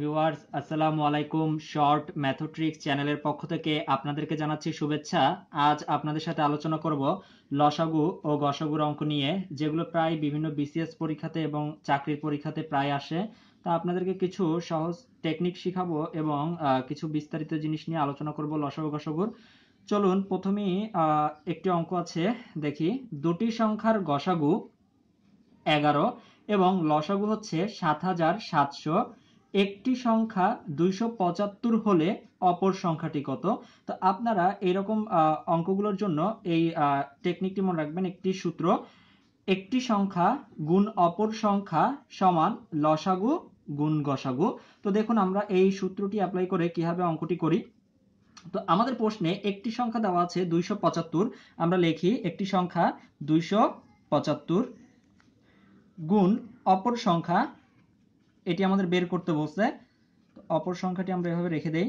viewers আসসালামু আলাইকুম short ম্যাথোট্রিক্স চ্যানেলের পক্ষ থেকে আপনাদেরকে জানাচ্ছি শুভেচ্ছা আজ আপনাদের সাথে আলোচনা করব লসাগু ও গসাগুর অঙ্ক নিয়ে যেগুলো প্রায় বিভিন্ন বিসিএস পরীক্ষাতে এবং চাকরির পরীক্ষাতে প্রায় আসে তা আপনাদেরকে কিছু সহজ টেকনিক শিখাবো এবং কিছু বিস্তারিত জিনিস নিয়ে আলোচনা করব লসাগু গসাগুর চলুন প্রথমেই একটি অঙ্ক আছে দেখি দুটি সংখ্যার গসাগু এগারো এবং লসাগু হচ্ছে সাত হাজার সাতশো একটি সংখ্যা দুইশো পঁচাত্তর হলে অপর সংখ্যাটি কত তো আপনারা এরকম অঙ্কগুলোর জন্য এই টেকনিকটি মনে রাখবেন একটি সূত্র একটি সংখ্যা গুণ অপর সংখ্যা সমান লসাগু গুণ গসাগু তো দেখুন আমরা এই সূত্রটি অ্যাপ্লাই করে কিভাবে অঙ্কটি করি তো আমাদের প্রশ্নে একটি সংখ্যা দেওয়া আছে দুইশো আমরা লিখি একটি সংখ্যা দুইশো গুণ অপর সংখ্যা এটি আমাদের বের করতে বলছে অপর সংখ্যাটি আমরা এভাবে রেখে দেই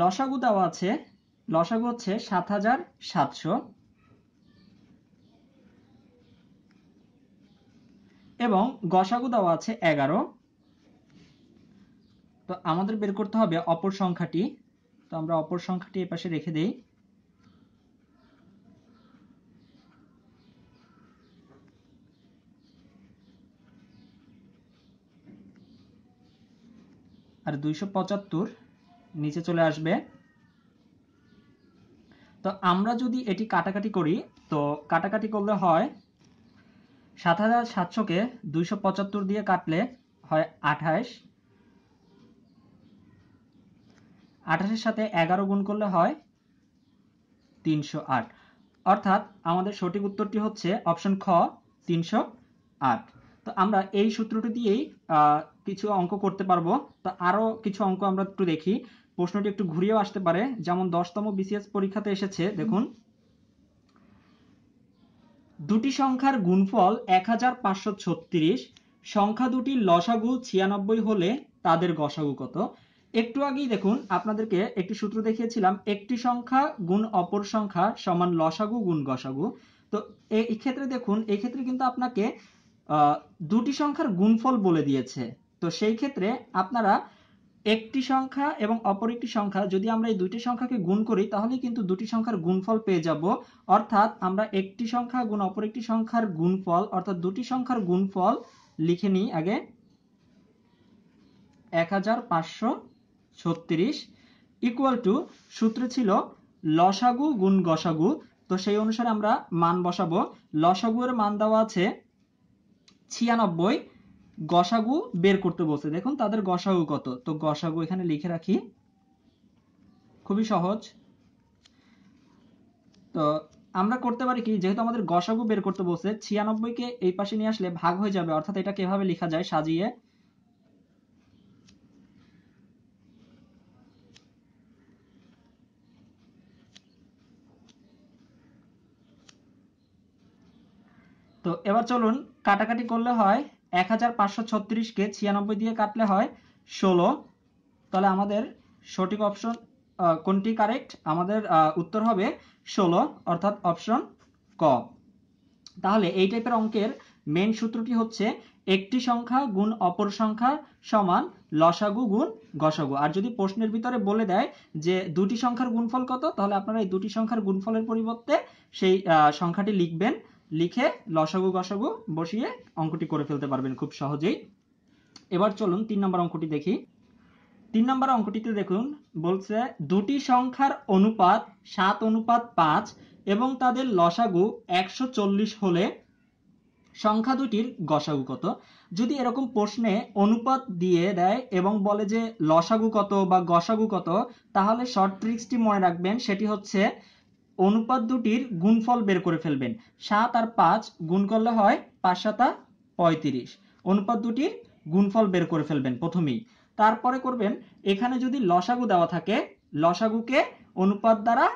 লসাগু দেওয়া আছে লসাগু হচ্ছে সাত হাজার সাতশো এবং গসাগু দেওয়া আছে এগারো তো আমাদের বের করতে হবে অপর সংখ্যাটি তো আমরা অপর সংখ্যাটি এপাশে রেখে দেই আর দুইশো পঁচাত্তর নিচে চলে আসবে তো আমরা যদি এটি কাটাকাটি করি তো কাটাকাটি করলে হয় সাত হাজার সাতশোকে দুইশো পঁচাত্তর দিয়ে কাটলে হয় আঠাশ আঠাশের সাথে এগারো গুণ করলে হয় তিনশো আট অর্থাৎ আমাদের সঠিক উত্তরটি হচ্ছে অপশন খ তিনশো আট তো আমরা এই সূত্রটি দিয়েই কিছু অঙ্ক করতে পারবো তো আরও কিছু অঙ্ক আমরা একটু দেখি প্রশ্নটি একটু ঘুরিয়েও আসতে পারে যেমন দশতম বিসিএস পরীক্ষাতে এসেছে দেখুন দুটি সংখ্যার গুণফল এক সংখ্যা দুটি লসাগু ছিয়ানব্বই হলে তাদের গসাগু কত একটু আগেই দেখুন আপনাদেরকে একটি সূত্র দেখিয়েছিলাম একটি সংখ্যা গুণ অপর সংখ্যা সমান লসাগু গুণ গসাগু তো এই ক্ষেত্রে দেখুন এই ক্ষেত্রে কিন্তু আপনাকে দুটি সংখ্যার গুণফল বলে দিয়েছে তো সেই ক্ষেত্রে আপনারা একটি সংখ্যা এবং অপর একটি সংখ্যা যদি আমরা এই দুটি সংখ্যাকে গুণ করি তাহলে কিন্তু দুটি সংখ্যার গুণফল পেয়ে যাব অর্থাৎ আমরা একটি সংখ্যা গুণ অপর একটি সংখ্যার গুণফল অর্থাৎ দুটি সংখ্যার গুণফল লিখে নিই আগে এক হাজার পাঁচশো ছত্রিশ ইকুয়াল টু সূত্রে ছিল লসাগু গুণ গসাগু তো সেই অনুসারে আমরা মান বসাবো লসাগু এর মান দেওয়া আছে ছিয়ানব্বই গসাগু বের করতে বলছে দেখুন তাদের গসাগু কত তো গসাগু এখানে লিখে রাখি খুবই সহজ তো আমরা করতে পারি কি যেহেতু আমাদের গসাগু বের করতে বলছে ছিয়ানব্বইকে এই পাশে নিয়ে আসলে ভাগ হয়ে যাবে অর্থাৎ এটা কিভাবে লেখা যায় সাজিয়ে তো এবার চলুন কাটাকাটি করলে হয় এক হাজার পাঁচশো ছত্রিশকে ছিয়ানব্বই দিয়ে কাটলে হয় ষোলো তাহলে আমাদের সঠিক অপশন কোনটি কারেক্ট আমাদের উত্তর হবে ষোলো অর্থাৎ অপশন ক তাহলে এই টাইপের অঙ্কের মেন সূত্রটি হচ্ছে একটি সংখ্যা গুণ অপর সংখ্যা সমান লসাগু গুণ গসাগু আর যদি প্রশ্নের ভিতরে বলে দেয় যে দুটি সংখ্যার গুণফল কত তাহলে আপনারা এই দুটি সংখ্যার গুণফলের পরিবর্তে সেই সংখ্যাটি লিখবেন লিখে লসাগু গসাগু বসিয়ে অঙ্কটি করে ফেলতে পারবেন খুব সহজেই এবার চলুন তিন নম্বর অঙ্কটি দেখি তিন নম্বর অঙ্কটিতে দেখুন বলছে দুটি সংখ্যার অনুপাত সাত অনুপাত পাঁচ এবং তাদের লসাগু একশো হলে সংখ্যা দুটির গসাগু কত যদি এরকম প্রশ্নে অনুপাত দিয়ে দেয় এবং বলে যে লসাগু কত বা গসাগু কত তাহলে শর্ট ট্রিক্সটি মনে রাখবেন সেটি হচ্ছে অনুপাত দুটির গুণফল বের করে ফেলবেন সাত আর পাঁচ গুণ করলে হয় পাঁচ সাতা পঁয়ত্রিশ অনুপাত দুটির গুণফল বের করে ফেলবেন প্রথমেই তারপরে করবেন এখানে যদি লসাগু দেওয়া থাকে লসাগুকে অনুপাত দ্বারা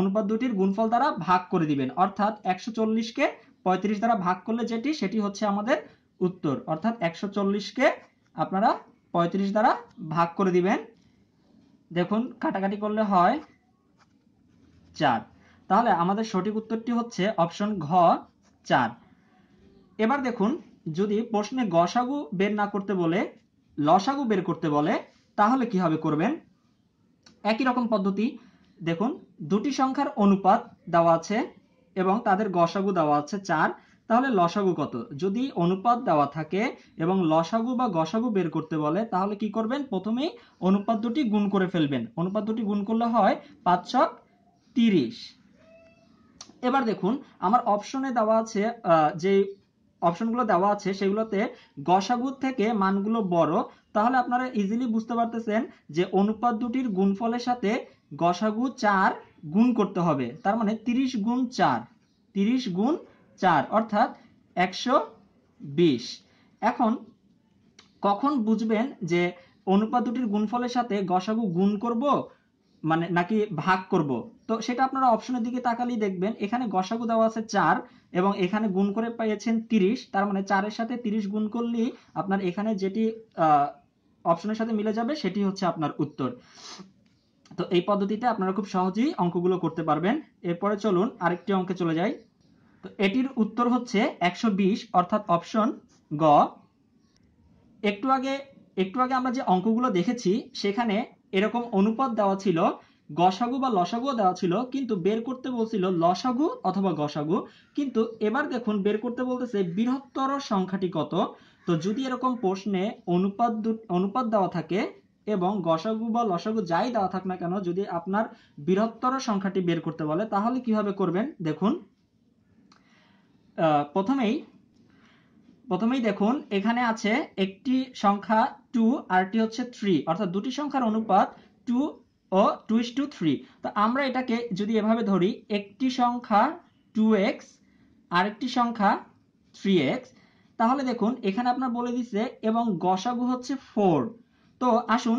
অনুপাত দুটির গুণফল দ্বারা ভাগ করে দিবেন অর্থাৎ একশো চল্লিশকে পঁয়ত্রিশ দ্বারা ভাগ করলে যেটি সেটি হচ্ছে আমাদের উত্তর অর্থাৎ একশো চল্লিশকে আপনারা পঁয়ত্রিশ দ্বারা ভাগ করে দিবেন দেখুন কাটাকাটি করলে হয় চার তাহলে আমাদের সঠিক উত্তরটি হচ্ছে অপশন ঘ চার এবার দেখুন যদি প্রশ্নে গসাগু বের না করতে বলে লসাগু বের করতে বলে তাহলে কিভাবে করবেন একই রকম পদ্ধতি দেখুন দুটি সংখ্যার অনুপাত দেওয়া আছে এবং তাদের গসাগু দেওয়া আছে চার তাহলে লসাগু কত যদি অনুপাত দেওয়া থাকে এবং লসাগু বা গসাগু বের করতে বলে তাহলে কি করবেন প্রথমেই অনুপাত দুটি গুণ করে ফেলবেন অনুপাত দুটি গুণ করলে হয় পাঁচ ছক তিরিশ এবার দেখুন আমার অপশনে দেওয়া আছে যে অপশনগুলো দেওয়া আছে সেগুলোতে গসাগু থেকে মানগুলো বড় তাহলে আপনারা ইজিলি বুঝতে পারতেছেন যে অনুপাত দুটির গুণফলের সাথে গসাগু চার গুণ করতে হবে তার মানে তিরিশ গুণ চার তিরিশ গুণ চার অর্থাৎ একশো বিশ এখন কখন বুঝবেন যে অনুপাত দুটির গুণফলের সাথে গসাগু গুণ করব মানে নাকি ভাগ করব তো সেটা আপনারা অপশনের দিকে তাকালেই দেখবেন এখানে গসাগু দেওয়া আছে চার এবং এখানে গুণ করে পেয়েছেন তিরিশ তার মানে চারের সাথে তিরিশ গুণ করলেই আপনার এখানে যেটি অপশনের সাথে মিলে যাবে সেটি হচ্ছে আপনার উত্তর তো এই পদ্ধতিতে আপনারা খুব সহজেই অঙ্কগুলো করতে পারবেন এরপরে চলুন আরেকটি অঙ্কে চলে যাই তো এটির উত্তর হচ্ছে একশো অর্থাৎ অপশন গ একটু আগে একটু আগে আমরা যে অঙ্কগুলো দেখেছি সেখানে এরকম অনুপাত দেওয়া ছিল গসাগু বা লসাগু দেওয়া ছিল কিন্তু বের করতে বলছিল লসাগু অথবা গসাগু কিন্তু এবার দেখুন বের করতে বলতেছে বৃহত্তর সংখ্যাটি কত তো যদি এরকম প্রশ্নে অনুপাত অনুপাত দেওয়া থাকে এবং গসাগু বা লসাগু যাই দেওয়া থাক না কেন যদি আপনার বৃহত্তর সংখ্যাটি বের করতে বলে তাহলে কিভাবে করবেন দেখুন প্রথমেই প্রথমেই দেখুন এখানে আছে একটি সংখ্যা টু আরটি হচ্ছে থ্রি অর্থাৎ দুটি সংখ্যার অনুপাত টু ও টু ইস টু থ্রি তো আমরা এটাকে যদি এভাবে ধরি একটি সংখ্যা টু এক্স আরেকটি সংখ্যা থ্রি এক্স তাহলে দেখুন এখানে আপনার বলে দিছে এবং গসাগু হচ্ছে ফোর তো আসুন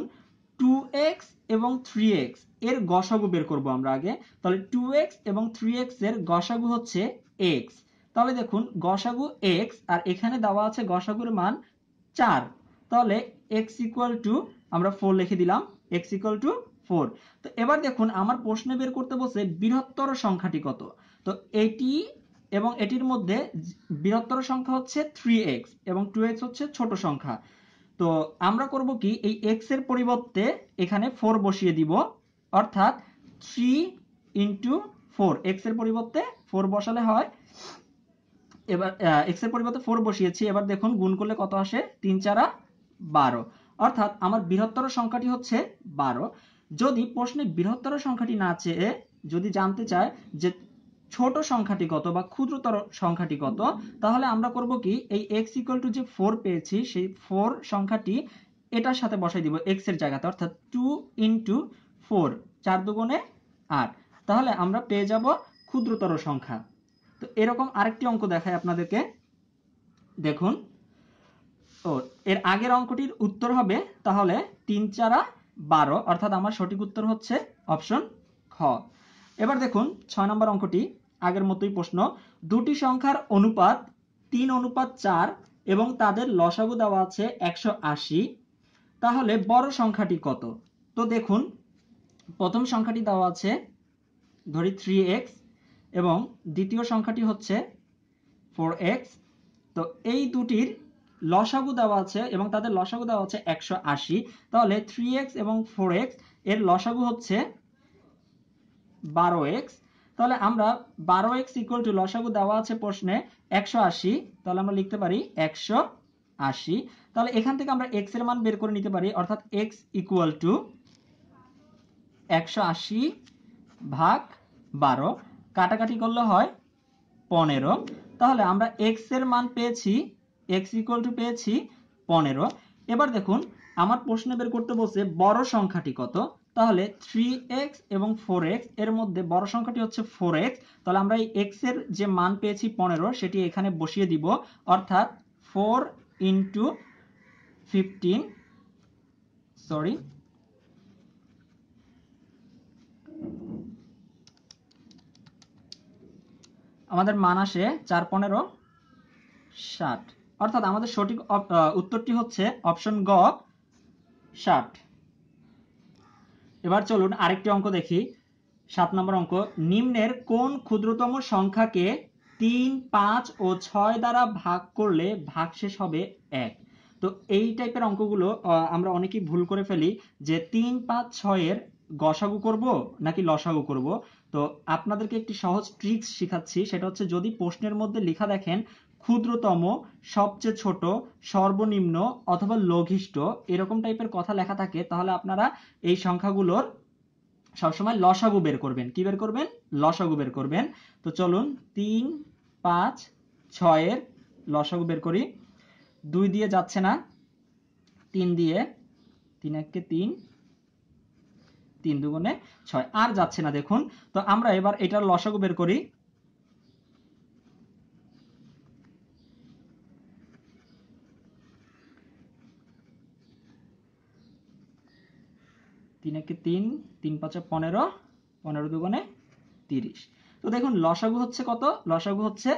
টু এক্স এবং থ্রি এক্স এর গসাগু বের করবো আমরা আগে তাহলে টু এক্স এবং থ্রি এক্স এর গসাগু হচ্ছে এক্স তাহলে দেখুন গসাগু এক্স আর এখানে দেওয়া আছে গসাগুর মান চার তাহলে এক্স ইকুয়াল টু আমরা ফোর লিখে দিলাম এক্স ইকুয়াল টু ফোর তো এবার দেখুন আমার প্রশ্ন বের করতে বসে বৃহত্তর সংখ্যাটি কত তো এটি এবং এটির মধ্যে বৃহত্তর সংখ্যা হচ্ছে থ্রি এক্স এবং টু এক্স হচ্ছে ছোট সংখ্যা তো আমরা করব কি এই এক্স এর পরিবর্তে এখানে ফোর বসিয়ে দিব অর্থাৎ থ্রি ইন্টু ফোর এক্স এর পরিবর্তে ফোর বসালে হয় এবার এক্সের পরিবর্তে ফোর বসিয়েছি এবার দেখুন গুণ করলে কত আসে তিন চারা বারো অর্থাৎ আমার বৃহত্তর সংখ্যাটি হচ্ছে বারো যদি প্রশ্নে বৃহত্তর সংখ্যাটি না চেয়ে যদি জানতে চায় যে ছোট সংখ্যাটি কত বা ক্ষুদ্রতর সংখ্যাটি কত তাহলে আমরা করব কি এই এক্স ইকুয়াল টু যে ফোর পেয়েছি সেই ফোর সংখ্যাটি এটার সাথে বসাই দিব এক্স এর জায়গাতে অর্থাৎ টু ইন্টু ফোর চার দুগুণে আট তাহলে আমরা পেয়ে যাব ক্ষুদ্রতর সংখ্যা তো এরকম আরেকটি অঙ্ক দেখায় আপনাদেরকে দেখুন ও এর আগের অঙ্কটির উত্তর হবে তাহলে তিন চারা বারো অর্থাৎ আমার সঠিক উত্তর হচ্ছে অপশন খ এবার দেখুন ছয় নম্বর অঙ্কটি আগের মতোই প্রশ্ন দুটি সংখ্যার অনুপাত তিন অনুপাত চার এবং তাদের লসাগু দেওয়া আছে একশো আশি তাহলে বড় সংখ্যাটি কত তো দেখুন প্রথম সংখ্যাটি দেওয়া আছে ধরি থ্রি এক্স এবং দ্বিতীয় সংখ্যাটি হচ্ছে ফোর এক্স তো এই দুটির লসাগু দেওয়া আছে এবং তাদের লসাগু দেওয়া আছে একশো আশি তাহলে থ্রি এক্স এবং ফোর এক্স এর লসাগু হচ্ছে বারো এক্স তাহলে আমরা বারো এক্স ইকুয়াল টু লসাগু দেওয়া আছে প্রশ্নে একশো আশি তাহলে আমরা লিখতে পারি একশো আশি তাহলে এখান থেকে আমরা এক্স এর মান বের করে নিতে পারি অর্থাৎ এক্স ইকুয়াল টু একশো আশি ভাগ বারো কাটাকাটি করলে হয় পনেরো তাহলে আমরা এক্স এর মান পেয়েছি এক্স ইকুয়াল টু পেয়েছি পনেরো এবার দেখুন আমার প্রশ্ন বের করতে বলছে বড় সংখ্যাটি কত তাহলে থ্রি এক্স এবং ফোর এক্স এর মধ্যে বড় সংখ্যাটি হচ্ছে ফোর এক্স তাহলে আমরা এই এক্স এর যে মান পেয়েছি পনেরো সেটি এখানে বসিয়ে দিব অর্থাৎ ফোর ইন্টু ফিফটিন সরি আমাদের মান আসে চার পনেরো ষাট অর্থাৎ আমাদের সঠিক উত্তরটি হচ্ছে অপশন গ ষাট এবার চলুন আরেকটি অঙ্ক দেখি সাত নম্বর অঙ্ক নিম্নের কোন ক্ষুদ্রতম সংখ্যাকে তিন পাঁচ ও ছয় দ্বারা ভাগ করলে ভাগ শেষ হবে এক তো এই টাইপের অঙ্কগুলো আমরা অনেকেই ভুল করে ফেলি যে তিন পাঁচ ছয়ের গসাগু করব নাকি লসাগু করব তো আপনাদেরকে একটি সহজ ট্রিক্স শেখাচ্ছি সেটা হচ্ছে যদি প্রশ্নের মধ্যে লেখা দেখেন ক্ষুদ্রতম সবচেয়ে ছোট সর্বনিম্ন অথবা লঘিষ্ঠ এরকম টাইপের কথা লেখা থাকে তাহলে আপনারা এই সংখ্যাগুলোর সবসময় লসাগু বের করবেন কি বের করবেন লসাগু বের করবেন তো চলুন তিন পাঁচ ছয়ের লসাগু বের করি দুই দিয়ে যাচ্ছে না তিন দিয়ে তিন এককে তিন তিন দুগুণে ছয় আর যাচ্ছে না দেখুন তো আমরা এবার এটার লসাগু বের করি তিন একে তিন তিন পাঁচে পনেরো পনেরো দুগুণে তিরিশ তো দেখুন লসাগু হচ্ছে কত লসাগু হচ্ছে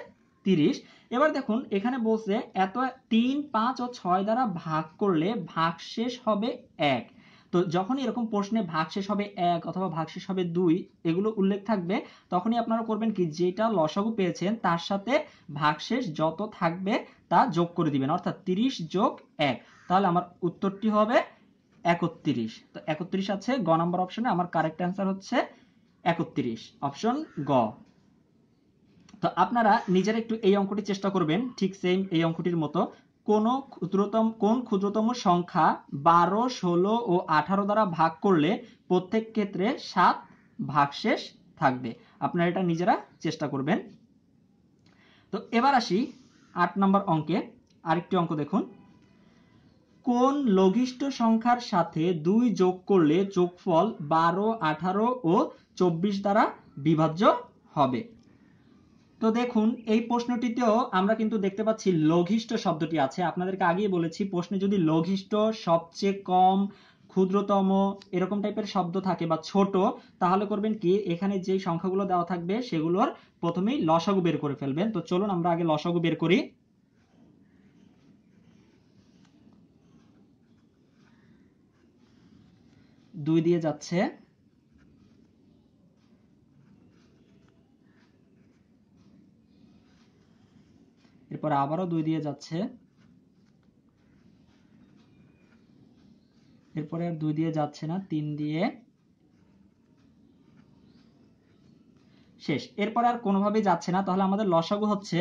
তিরিশ এবার দেখুন এখানে বলছে এত তিন পাঁচ ও ছয় দ্বারা ভাগ করলে ভাগ শেষ হবে এক তো যখনই এরকম প্রশ্নে ভাগ শেষ হবে এক অথবা ভাগ শেষ হবে দুই এগুলো উল্লেখ থাকবে তখনই আপনারা করবেন কি যেটা লসাগু পেয়েছেন তার সাথে ভাগশেষ যত থাকবে তা যোগ করে দিবেন অর্থাৎ তিরিশ যোগ এক তাহলে আমার উত্তরটি হবে একত্রিশ তো একত্রিশ আছে গ নম্বর অপশনে আমার কারেক্ট অ্যান্সার হচ্ছে একত্রিশ অপশন গ তো আপনারা নিজের একটু এই অঙ্কটি চেষ্টা করবেন ঠিক সেম এই অঙ্কটির মতো কোন ক্ষুদ্রতম কোন ক্ষুদ্রতম সংখ্যা বারো ষোলো ও আঠারো দ্বারা ভাগ করলে প্রত্যেক ক্ষেত্রে সাত ভাগশেষ থাকবে আপনারা এটা নিজেরা চেষ্টা করবেন তো এবার আসি আট নম্বর অঙ্কে আরেকটি অঙ্ক দেখুন কোন লঘিষ্ট সংখ্যার সাথে দুই যোগ করলে যোগফল বারো আঠারো ও চব্বিশ দ্বারা বিভাজ্য হবে তো দেখুন এই প্রশ্নটিতেও আমরা কিন্তু দেখতে পাচ্ছি লঘিষ্ট শব্দটি আছে আপনাদেরকে আগেই বলেছি প্রশ্নে যদি লঘিষ্ট সবচেয়ে কম ক্ষুদ্রতম এরকম টাইপের শব্দ থাকে বা ছোট তাহলে করবেন কি এখানে যে সংখ্যাগুলো দেওয়া থাকবে সেগুলোর প্রথমেই লসাগু বের করে ফেলবেন তো চলুন আমরা আগে লসাগু বের করি দুই দিয়ে যাচ্ছে এরপর আবারও দুই দিয়ে যাচ্ছে এরপরে আর দুই দিয়ে যাচ্ছে না তিন দিয়ে শেষ এরপরে আর কোনোভাবেই যাচ্ছে না তাহলে আমাদের লসাগু হচ্ছে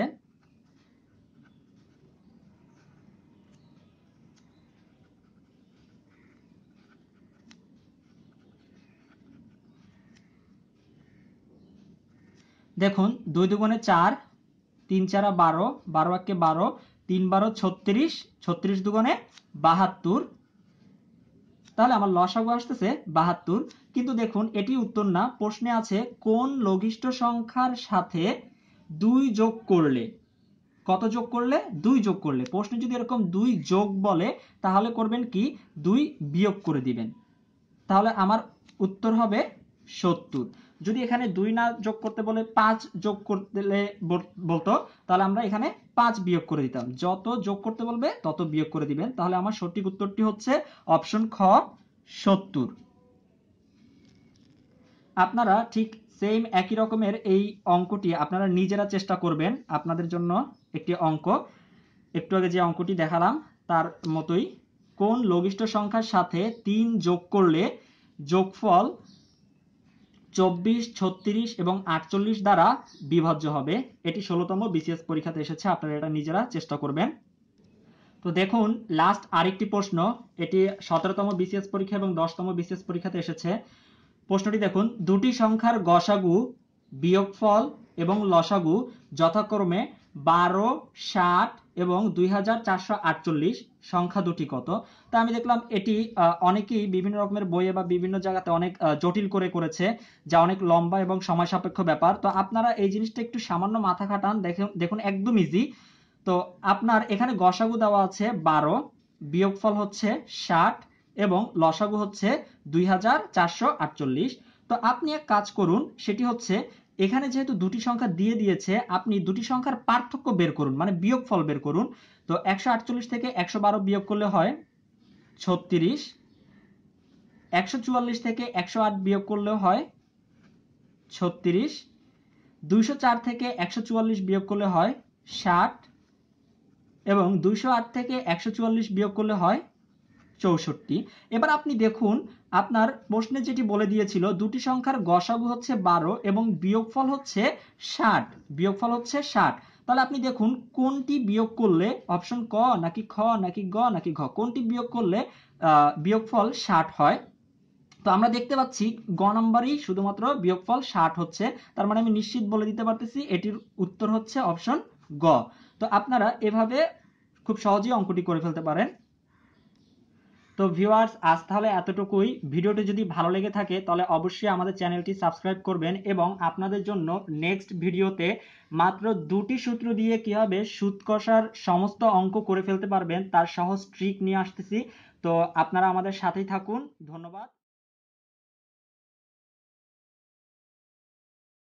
দেখুন দুই দুগুণে চার তিন চারা বারো বারো একে বারো তিন বারো ছত্রিশ ছত্রিশ দুগুণে বাহাত্তর তাহলে আমার লসাগু আসতেছে বাহাত্তর কিন্তু দেখুন এটি উত্তর না প্রশ্নে আছে কোন লঘিষ্ঠ সংখ্যার সাথে দুই যোগ করলে কত যোগ করলে দুই যোগ করলে প্রশ্নে যদি এরকম দুই যোগ বলে তাহলে করবেন কি দুই বিয়োগ করে দিবেন তাহলে আমার উত্তর হবে সত্তর যদি এখানে দুই না যোগ করতে বলে পাঁচ যোগ করতে বলতো তাহলে আমরা এখানে পাঁচ বিয়োগ করে দিতাম যত যোগ করতে বলবে তত বিয়োগ করে দিবেন তাহলে আমার সঠিক উত্তরটি হচ্ছে অপশন খ সত্তর আপনারা ঠিক সেম একই রকমের এই অঙ্কটি আপনারা নিজেরা চেষ্টা করবেন আপনাদের জন্য একটি অঙ্ক একটু আগে যে অঙ্কটি দেখালাম তার মতোই কোন লঘিষ্ঠ সংখ্যার সাথে তিন যোগ করলে যোগফল চব্বিশ ছত্রিশ এবং আটচল্লিশ দ্বারা বিভাজ্য হবে এটি ষোলোতম বিসিএস পরীক্ষাতে এসেছে আপনারা এটা নিজেরা চেষ্টা করবেন তো দেখুন লাস্ট আরেকটি প্রশ্ন এটি সতেরোতম বিসিএস পরীক্ষা এবং দশতম বিসিএস পরীক্ষাতে এসেছে প্রশ্নটি দেখুন দুটি সংখ্যার গসাগু বিয়োগফল এবং লসাগু যথাক্রমে বারো ষাট এবং দুই সংখ্যা দুটি কত তা আমি দেখলাম এটি অনেকেই বিভিন্ন রকমের বইয়ে বা বিভিন্ন জায়গাতে অনেক জটিল করে করেছে যা অনেক লম্বা এবং সময় সাপেক্ষ ব্যাপার তো আপনারা এই জিনিসটা একটু সামান্য মাথা খাটান দেখে দেখুন একদম ইজি তো আপনার এখানে গসাগু দেওয়া আছে বারো বিয়োগফল হচ্ছে ষাট এবং লসাগু হচ্ছে দুই তো আপনি এক কাজ করুন সেটি হচ্ছে এখানে যেহেতু দুটি সংখ্যা দিয়ে দিয়েছে আপনি দুটি সংখ্যার পার্থক্য বের করুন মানে বিয়োগ ফল বের করুন তো একশো আটচল্লিশ থেকে একশো বারো বিয়োগ করলে হয় ছত্রিশ একশো চুয়াল্লিশ থেকে একশো আট বিয়োগ করলে হয় ছত্রিশ দুইশো চার থেকে একশো চুয়াল্লিশ বিয়োগ করলে হয় ষাট এবং দুইশো আট থেকে একশো চুয়াল্লিশ বিয়োগ করলে হয় চৌষট্টি এবার আপনি দেখুন আপনার প্রশ্নে যেটি বলে দিয়েছিল দুটি সংখ্যার গসাগু হচ্ছে বারো এবং বিয়োগফল হচ্ছে ষাট বিয়োগফল হচ্ছে ষাট তাহলে আপনি দেখুন কোনটি বিয়োগ করলে অপশন ক নাকি খ নাকি গ নাকি ঘ কোনটি বিয়োগ করলে বিয়োগফল ষাট হয় তো আমরা দেখতে পাচ্ছি গ নম্বরই শুধুমাত্র বিয়োগফল ষাট হচ্ছে তার মানে আমি নিশ্চিত বলে দিতে পারতেছি এটির উত্তর হচ্ছে অপশন গ তো আপনারা এভাবে খুব সহজেই অঙ্কটি করে ফেলতে পারেন তো ভিউয়ার্স আজ তাহলে এতটুকুই ভিডিওটি যদি ভালো লেগে থাকে তাহলে অবশ্যই আমাদের চ্যানেলটি সাবস্ক্রাইব করবেন এবং আপনাদের জন্য নেক্সট ভিডিওতে মাত্র দুটি সূত্র দিয়ে কীভাবে সুদ কষার সমস্ত অঙ্ক করে ফেলতে পারবেন তার সহজ ট্রিক নিয়ে আসতেছি তো আপনারা আমাদের সাথেই থাকুন ধন্যবাদ